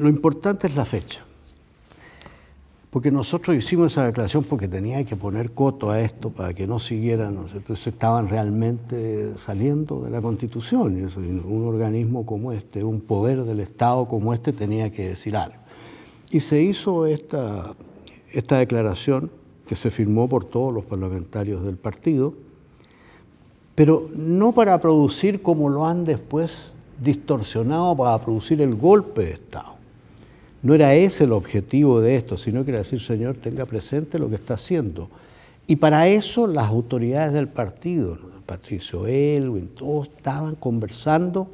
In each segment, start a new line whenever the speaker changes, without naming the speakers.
lo importante es la fecha. Porque nosotros hicimos esa declaración porque tenía que poner coto a esto para que no siguieran, ¿no es cierto? estaban realmente saliendo de la Constitución. Y un organismo como este, un poder del Estado como este tenía que decir algo. Y se hizo esta, esta declaración que se firmó por todos los parlamentarios del partido, pero no para producir como lo han después distorsionado para producir el golpe de Estado. No era ese el objetivo de esto, sino que era decir, Señor, tenga presente lo que está haciendo. Y para eso las autoridades del partido, Patricio Elwin, todos estaban conversando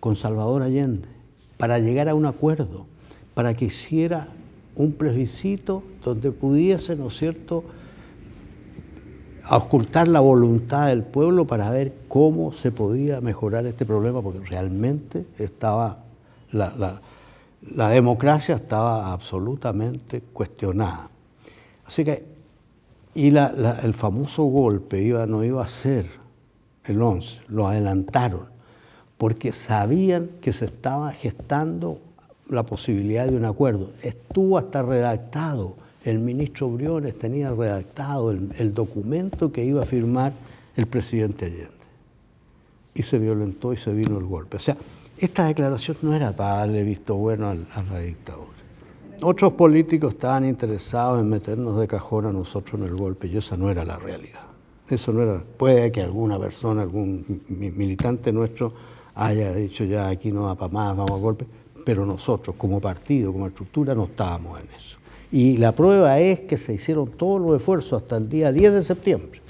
con Salvador Allende para llegar a un acuerdo, para que hiciera un plebiscito donde pudiese, ¿no es cierto?, ocultar la voluntad del pueblo para ver cómo se podía mejorar este problema, porque realmente estaba la la democracia estaba absolutamente cuestionada. Así que, y el famoso golpe iba, no iba a ser el 11, lo adelantaron, porque sabían que se estaba gestando la posibilidad de un acuerdo. Estuvo hasta redactado, el ministro Briones tenía redactado el documento que iba a firmar el presidente Allende y se violentó y se vino el golpe. O sea, esta declaración no era para darle visto bueno a, la dictadura. Otros políticos estaban interesados en meternos de cajón a nosotros en el golpe y esa no era la realidad. Eso no era. Puede que alguna persona, algún militante nuestro haya dicho ya aquí no va para más, vamos a golpe, pero nosotros como partido, como estructura, no estábamos en eso. Y la prueba es que se hicieron todos los esfuerzos hasta el día 10 de septiembre